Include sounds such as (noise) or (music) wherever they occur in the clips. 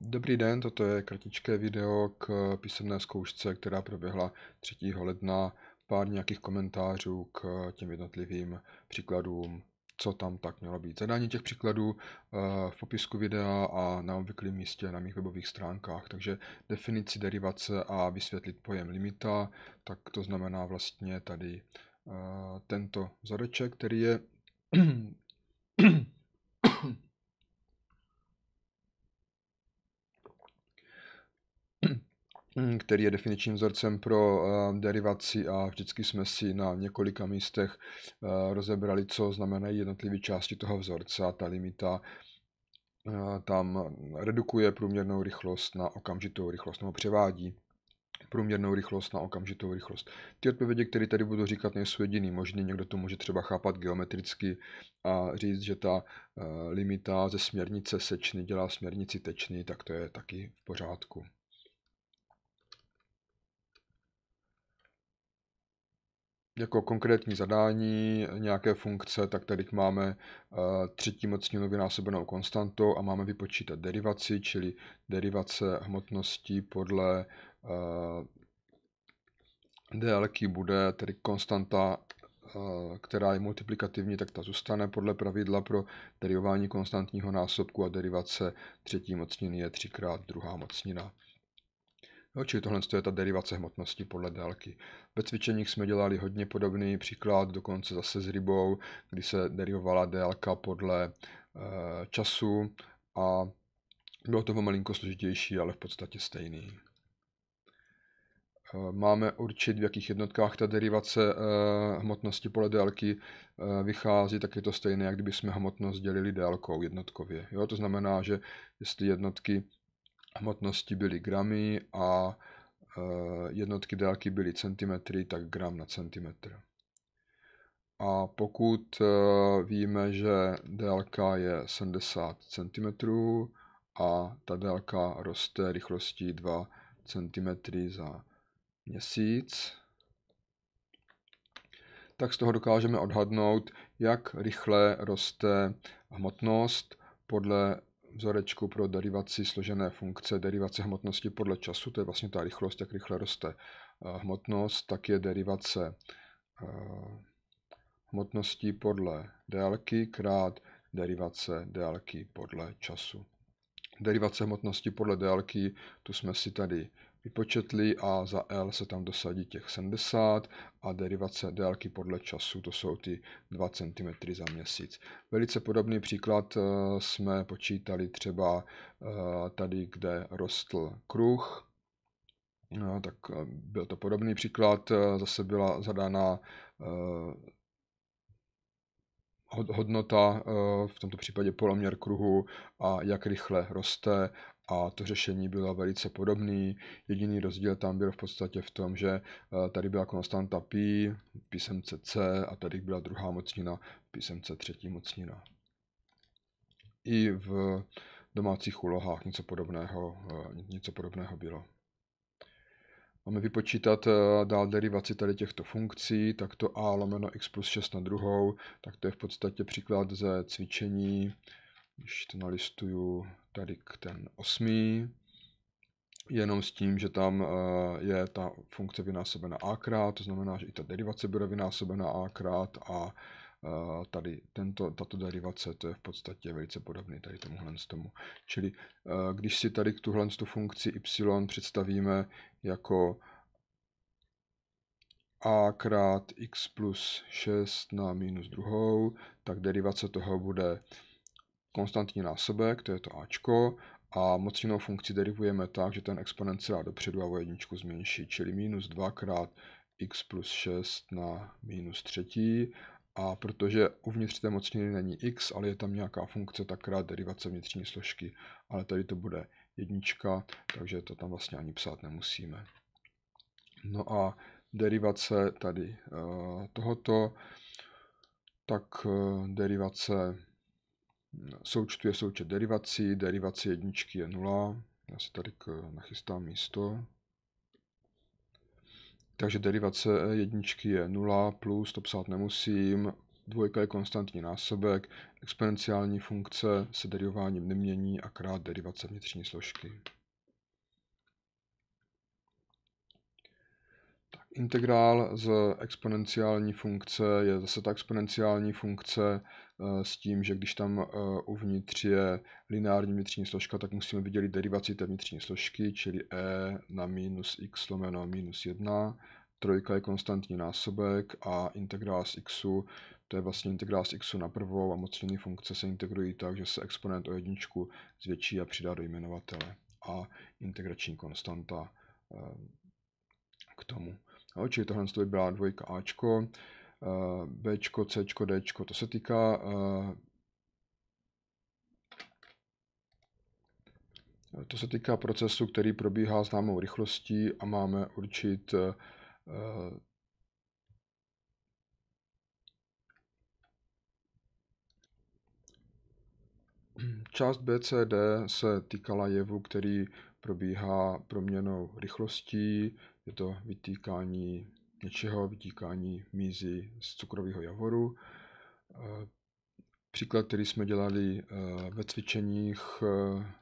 Dobrý den, toto je kratičké video k písemné zkoušce, která proběhla 3. ledna. Pár nějakých komentářů k těm jednotlivým příkladům, co tam tak mělo být. Zadání těch příkladů eh, v popisku videa a na obvyklém místě na mých webových stránkách. Takže definici derivace a vysvětlit pojem limita, tak to znamená vlastně tady eh, tento vzoreček, který je (clears throat) Mm, který je definičním vzorcem pro eh, derivaci a vždycky jsme si na několika místech eh, rozebrali, co znamenají jednotlivé části toho vzorce a ta limita eh, tam redukuje průměrnou rychlost na okamžitou rychlost nebo převádí průměrnou rychlost na okamžitou rychlost. Ty odpovědi, které tady budu říkat, nejsou jediný možný. Někdo to může třeba chápat geometricky a říct, že ta limita ze směrnice sečny dělá směrnici tečný tak to je taky v pořádku. jako konkrétní zadání nějaké funkce, tak tady máme eh, třetí mocninu vynásobenou konstantou a máme vypočítat derivaci, čili derivace hmotnosti podle eh, délky bude tedy konstanta, eh, která je multiplikativní, tak ta zůstane podle pravidla pro derivování konstantního násobku a derivace třetí mocniny je třikrát druhá mocnina. Jo, no, čili tohle je ta derivace hmotnosti podle délky. Ve cvičeních jsme dělali hodně podobný příklad, dokonce zase s rybou, kdy se derivovala délka podle e, času a bylo to malinko složitější, ale v podstatě stejný. Eh, máme určit, v jakých jednotkách ta derivace eh, hmotnosti podle délky vychází, tak je to stejné, jak kdyby jsme hmotnost dělili délkou jednotkově. Jo? To znamená, že jestli jednotky hmotnosti byly gramy a e, jednotky délky byly centimetry, tak gram na centimetr. A pokud e, víme, že délka je 70 cm a ta délka roste rychlostí 2 cm za měsíc, tak z toho dokážeme odhadnout, jak rychle roste hmotnost podle vzorečku pro derivaci složené funkce derivace hmotnosti podle času, to je vlastně ta rychlost, jak rychle roste eh, hmotnost, tak je derivace eh, hmotnosti podle délky krát derivace délky podle času. Derivace hmotnosti podle délky, tu jsme si tady vypočetli a za L se tam dosadí těch 70 a derivace délky podle času, to jsou ty 2 cm za měsíc. Velice podobný příklad eh, jsme počítali třeba eh, tady, kde rostl kruh, No, tak eh, byl to podobný příklad, zase byla zadána hodnota, v tomto případě poloměr kruhu a jak rychle roste a to řešení bylo velice podobné. Jediný rozdíl tam byl v podstatě v tom, že eh, tady byla konstanta pi, písemce c a tady byla druhá mocnina, písemce třetí mocnina. I v domácích úlohách něco podobného, eh, něco podobného bylo. Máme vypočítat eh, dál derivaci tady těchto funkcí, tak to a lomeno x plus 6 na druhou, tak to je v podstatě příklad ze cvičení, když to nalistuju, tady k ten osmý, jenom s tím, že tam eh, je ta funkce vynásobena a krát, to znamená, že i ta derivace bude vynásobena a krát eh, a tady tento, tato derivace, to je v podstatě velice podobný tady tomuhle tomu. Čili eh, když si tady k tuhle tu funkci y představíme jako a krát x plus 6 na minus druhou, tak derivace toho bude konstantní násobek, to je to Ačko, a mocninou funkci derivujeme tak, že ten exponenciál dopředu a o jedničku zmenší, čili minus 2 krát x plus 6 na minus třetí. A protože uvnitř té mocniny není x, ale je tam nějaká funkce, tak krát derivace vnitřní složky. Ale tady to bude jednička, takže to tam vlastně ani psát nemusíme. No a derivace tady eh, tohoto, tak eh, derivace součtu je součet derivací, derivace jedničky je 0, já si tady nachystám místo. Takže derivace jedničky je 0 plus, to psát nemusím, dvojka je konstantní násobek, exponenciální funkce se derivováním nemění a krát derivace vnitřní složky. Tak, integrál z exponenciální funkce je zase ta exponenciální funkce, Eh, s tím, že když tam eh, uvnitř je lineární vnitřní složka, tak musíme vydělit derivaci té vnitřní složky, čili e na minus x lomeno minus 1. Trojka je konstantní násobek a integrál z xu, to je vlastně integrál z xu na prvou a mocniny funkce se integrují tak, že se exponent o jedničku zvětší a přidá do jmenovatele a integrační konstanta eh, k tomu. No, čili tohle by byla dvojka Ačko. B, C, D. To se týká eh, to se týká procesu, který probíhá známou rychlostí a máme určit eh, Část BCD se týkala jevu, který probíhá proměnou rychlostí, je to vytýkání něčeho, vytíkání mízy z cukrového javoru. Eh, příklad, který jsme dělali eh, ve cvičeních, eh,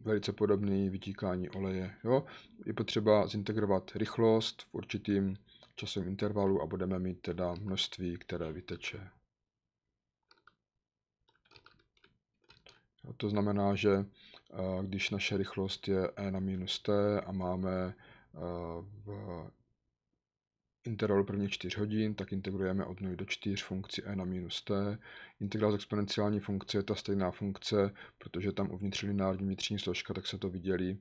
velice podobný vytíkání oleje. Jo? Je potřeba zintegrovat rychlost v určitým časovém intervalu a budeme mít teda množství, které vyteče. to znamená, že když naše rychlost je e na minus t a máme v interval prvních 4 hodin, tak integrujeme od 0 do 4 funkci e na minus t. Integrál z exponenciální funkce je ta stejná funkce, protože tam uvnitř lineární vnitřní složka, tak se to viděli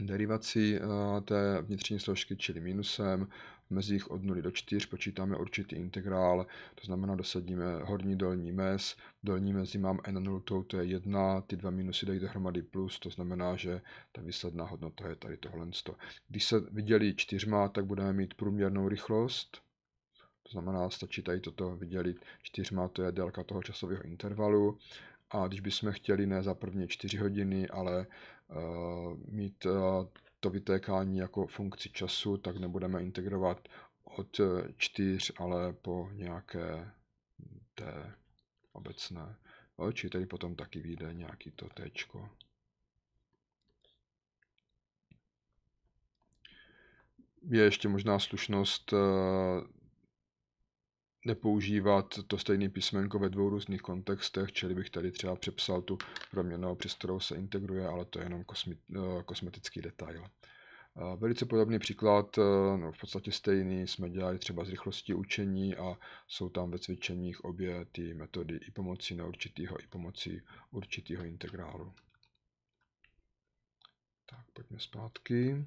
derivací eh, té vnitřní složky, čili minusem, mezi jich od 0 do 4 počítáme určitý integrál, to znamená dosadíme horní dolní mez, dolní mezi mám n nultou, to je 1, ty dva minusy dají dohromady plus, to znamená, že ta výsledná hodnota je tady tohle. Když se vydělí čtyřma, tak budeme mít průměrnou rychlost, to znamená, stačí tady toto vydělit čtyřma, to je délka toho časového intervalu. A když bychom chtěli ne za první čtyři hodiny, ale uh, mít uh, to vytékání jako funkci času, tak nebudeme integrovat od eh, čtyř, ale po nějaké hm, té obecné. O či tady potom taky vyjde nějaký to tečko. Je ještě možná slušnost eh, nepoužívat to stejné písmenko ve dvou různých kontextech, čili bych tady třeba přepsal tu proměnu, přes kterou se integruje, ale to je jenom kosmi, eh, kosmetický detail. Eh, velice podobný příklad, eh, no v podstatě stejný, jsme dělali třeba z rychlosti učení a jsou tam ve cvičeních obě ty metody i pomocí neurčitého, i pomocí určitého integrálu. Tak, pojďme zpátky.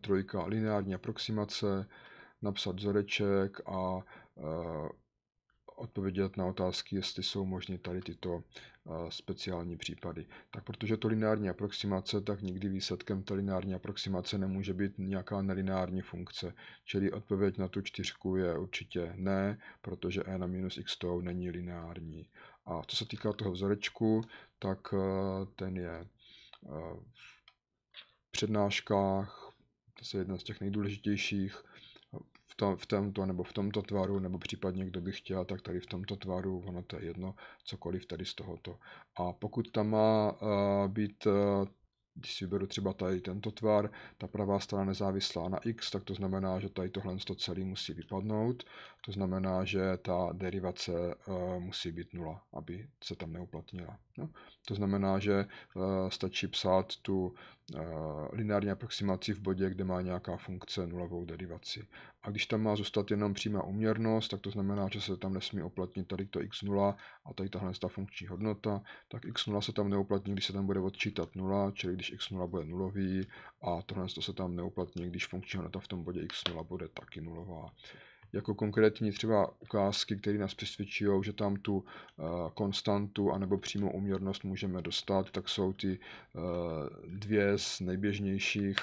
Trojka, lineární aproximace napsat vzoreček a e, odpovědět na otázky, jestli jsou možné tady tyto e, speciální případy. Tak protože to lineární aproximace, tak nikdy výsledkem té lineární aproximace nemůže být nějaká nelineární funkce. Čili odpověď na tu čtyřku je určitě ne, protože e na minus x to není lineární. A co se týká toho vzorečku, tak e, ten je v přednáškách, to je jedna z těch nejdůležitějších, v, tom, v tomto nebo v tomto tvaru, nebo případně kdo by chtěl, tak tady v tomto tvaru, ono to je jedno, cokoliv tady z tohoto. A pokud tam má uh, být, uh, když si vyberu třeba tady tento tvar, ta pravá strana nezávislá na x, tak to znamená, že tady tohle to celé musí vypadnout, to znamená, že ta derivace uh, musí být nula, aby se tam neuplatnila. No, to znamená, že uh, stačí psát tu uh, lineární aproximaci v bodě, kde má nějaká funkce nulovou derivaci. A když tam má zůstat jenom přímá uměrnost, tak to znamená, že se tam nesmí oplatnit tady to x0 a tady tahle ta funkční hodnota, tak x0 se tam neuplatní, když se tam bude odčítat 0, čili když x0 bude nulový a tohle se tam neuplatní, když funkční hodnota v tom bodě x0 bude taky nulová jako konkrétní třeba ukázky, které nás přesvědčují, že tam tu eh, konstantu anebo přímou uměrnost můžeme dostat, tak jsou ty eh, dvě z nejběžnějších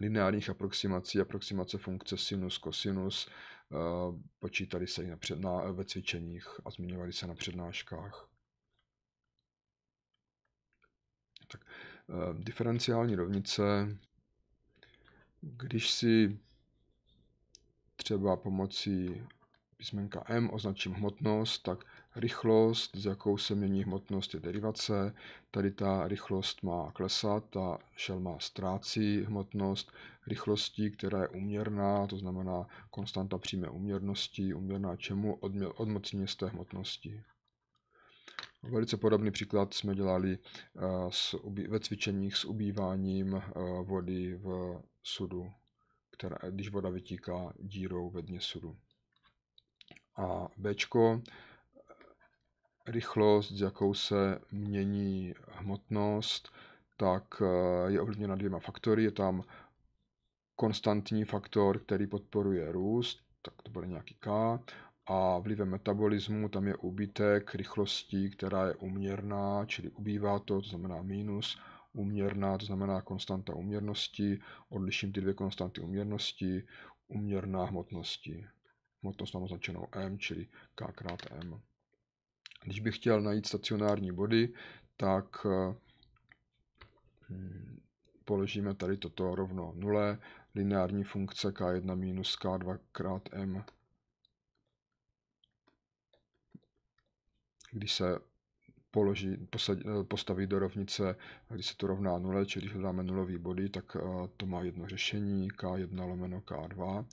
lineárních aproximací, aproximace funkce sinus, kosinus, eh, počítali se i na, na, ve cvičeních a zmiňovali se na přednáškách. Tak, diferenciální rovnice, když si třeba pomocí písmenka M označím hmotnost, tak rychlost, s jakou se mění hmotnost, je derivace. Tady ta rychlost má klesat, ta šelma má ztrácí hmotnost rychlostí, která je uměrná, to znamená konstanta přímé uměrnosti, uměrná čemu? odmocně odmocnění z té hmotnosti. Velice podobný příklad jsme dělali eh, ve cvičeních s ubýváním eh, vody v sudu která, když voda vytíká dírou ve dně sudu. A B rychlost, s jakou se mění hmotnost, tak eh, je ovlivněna dvěma faktory. Je tam konstantní faktor, který podporuje růst, tak to bude nějaký K, a vlivem metabolismu tam je úbytek rychlostí, která je uměrná, čili ubývá to, to znamená mínus, Uměrná, to znamená konstanta uměrnosti, odliším ty dvě konstanty uměrnosti, uměrná hmotnosti. Hmotnost mám označenou m, čili k krát m. Když bych chtěl najít stacionární body, tak hm, položíme tady toto rovno 0, lineární funkce k1 minus k2 krát m. Když se položí posadí, eh, postaví do rovnice, když se to rovná nule, čili když hledáme nulový body, tak eh, to má jedno řešení k1 lomeno k2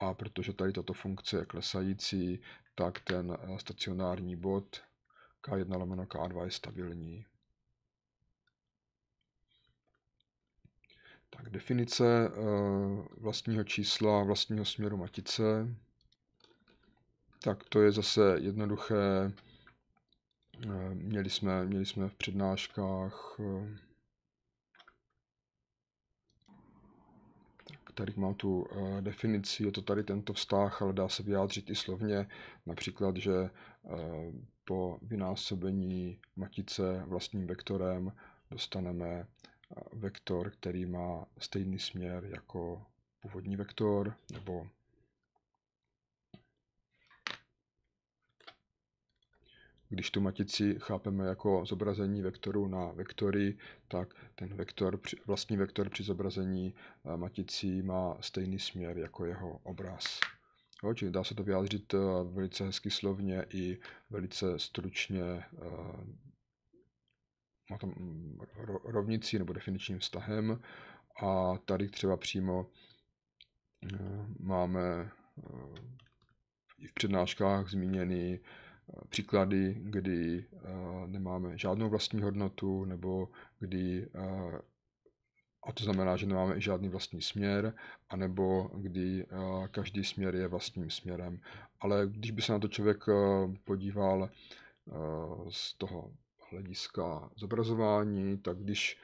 a protože tady tato funkce je klesající, tak ten eh, stacionární bod k1 lomeno k2 je stabilní. Tak definice vlastního čísla vlastního směru matice. Tak to je zase jednoduché Eh, měli jsme, měli jsme v přednáškách eh, tady mám tu eh, definici, je to tady tento vztah, ale dá se vyjádřit i slovně, například, že po vynásobení matice vlastním vektorem dostaneme vektor, který má stejný směr jako původní vektor, nebo Když tu matici chápeme jako zobrazení vektoru na vektory, tak ten vektor, vlastní vektor při zobrazení eh, maticí má stejný směr jako jeho obraz. Jo, čili dá se to vyjádřit eh, velice hezky slovně i velice stručně eh, rovnicí nebo definičním vztahem. A tady třeba přímo máme i v přednáškách zmíněný příklady, kdy eh, nemáme žádnou vlastní hodnotu nebo kdy eh, a to znamená, že nemáme žádný vlastní směr, anebo kdy eh, každý směr je vlastním směrem. Ale když by se na to člověk podíval z toho hlediska zobrazování, tak když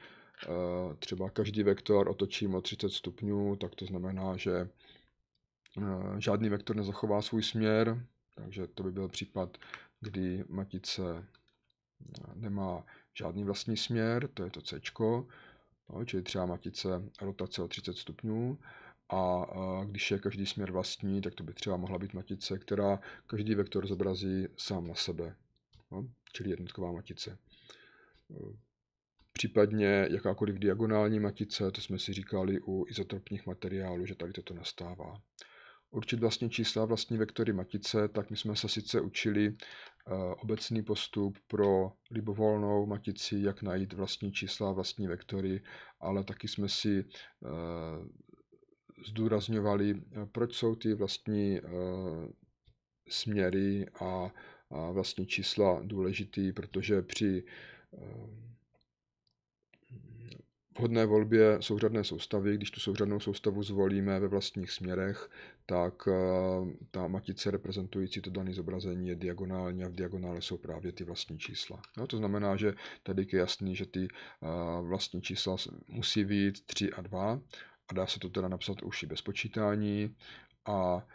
třeba každý vektor otočím o 30 stupňů, tak to znamená, že žádný vektor nezachová svůj směr, takže to by byl případ, kdy matice eh, nemá žádný vlastní směr, to je to C, no, čili třeba matice rotace o 30 stupňů. A když je každý směr vlastní, tak to by třeba mohla být matice, která každý vektor zobrazí sám na sebe, no, čili jednotková matice. Případně jakákoliv diagonální matice, to jsme si říkali u izotropních materiálů, že tady toto nastává určit vlastní čísla, vlastní vektory matice, tak my jsme se sice učili eh, obecný postup pro libovolnou matici, jak najít vlastní čísla, vlastní vektory, ale taky jsme si eh, zdůrazňovali, eh, proč jsou ty vlastní směry a vlastní čísla důležitý, protože při vhodné volbě souřadné soustavy, když tu souřadnou soustavu zvolíme ve vlastních směrech, tak eh, ta matice reprezentující to dané zobrazení je diagonální a v diagonále jsou právě ty vlastní čísla. No, to znamená, že tady je jasný, že ty eh, vlastní čísla musí být 3 a 2 a dá se to teda napsat už i bez počítání a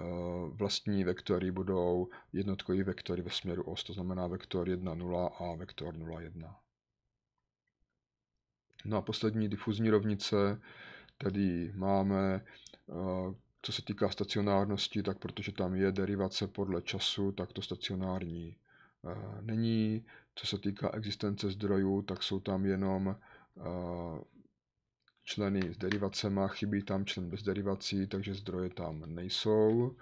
eh, vlastní vektory budou jednotkový vektory ve směru os, to znamená vektor 1, 0 a vektor 0, 1. No a poslední difuzní rovnice tady máme, eh, co se týká stacionárnosti, tak protože tam je derivace podle času, tak to stacionární eh, není. Co se týká existence zdrojů, tak jsou tam jenom eh, členy s derivacema, chybí tam člen bez derivací, takže zdroje tam nejsou.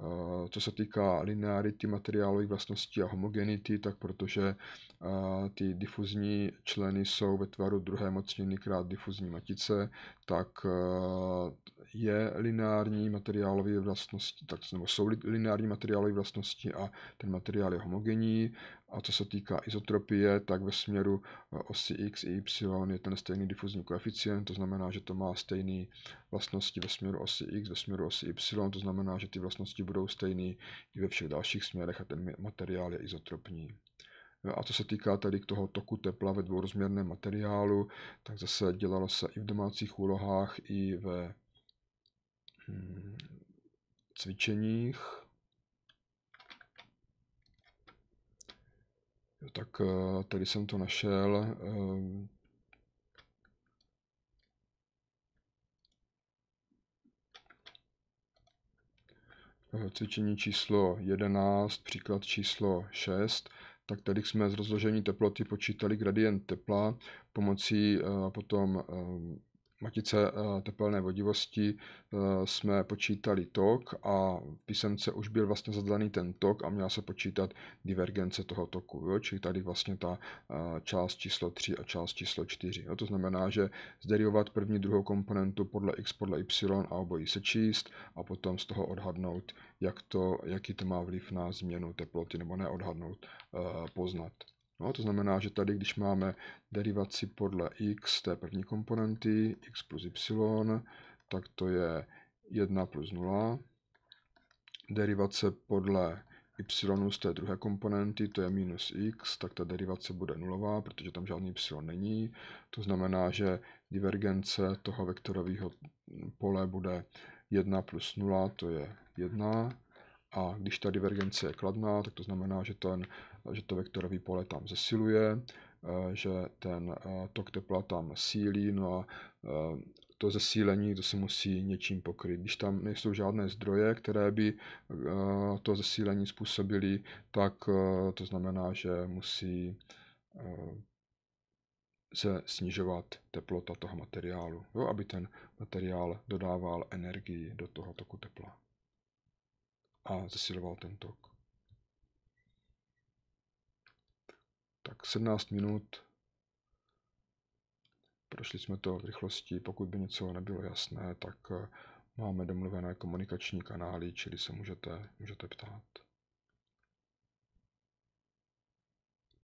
Eh, co se týká linearity materiálových vlastností a homogenity, tak protože eh, ty difuzní členy jsou ve tvaru druhé mocniny krát difuzní matice, tak eh, je lineární materiálové vlastnosti, tak, nebo jsou lineární materiálové vlastnosti a ten materiál je homogenní. A co se týká izotropie, tak ve směru eh, osy x i y je ten stejný difuzní koeficient, to znamená, že to má stejné vlastnosti ve směru osy x, ve směru osy y, to znamená, že ty vlastnosti budou stejné i ve všech dalších směrech a ten materiál je izotropní. No a co se týká tady k toho toku tepla ve dvourozměrném materiálu, tak zase dělalo se i v domácích úlohách, i ve Hmm, cvičeních. Jo, tak eh, tady jsem to našel. Eh, eh, cvičení číslo 11, příklad číslo 6. Tak tady jsme z rozložení teploty počítali gradient tepla pomocí potom matice eh, tepelné vodivosti eh, jsme počítali tok a v písemce už byl vlastně zadaný ten tok a měla se počítat divergence toho toku. Jo? Čili tady vlastně ta eh, část číslo 3 a část číslo 4. Jo? To znamená, že zderivovat první druhou komponentu podle x podle y a obojí sečíst a potom z toho odhadnout, jak to, jaký to má vliv na změnu teploty, nebo neodhadnout, poznat. No, to znamená, že tady, když máme derivaci podle x té první komponenty, x plus y, tak to je 1 plus 0. Derivace podle y z té druhé komponenty, to je minus x, tak ta derivace bude nulová, protože tam žádný y není. To znamená, že divergence toho vektorového pole bude 1 plus 0, to je 1. A když ta divergence je kladná, tak to znamená, že ten že to vektorové pole tam zesiluje, že ten tok tepla tam sílí, no a to zesílení to se musí něčím pokryt. Když tam nejsou žádné zdroje, které by to zesílení způsobily, tak to znamená, že musí se snižovat teplota toho materiálu, jo, aby ten materiál dodával energii do toho toku tepla a zesiloval ten tok. Tak 17 minut. Prošli jsme to v rychlosti. Pokud by něco nebylo jasné, tak eh, máme domluvené komunikační kanály, čili se můžete, můžete ptát.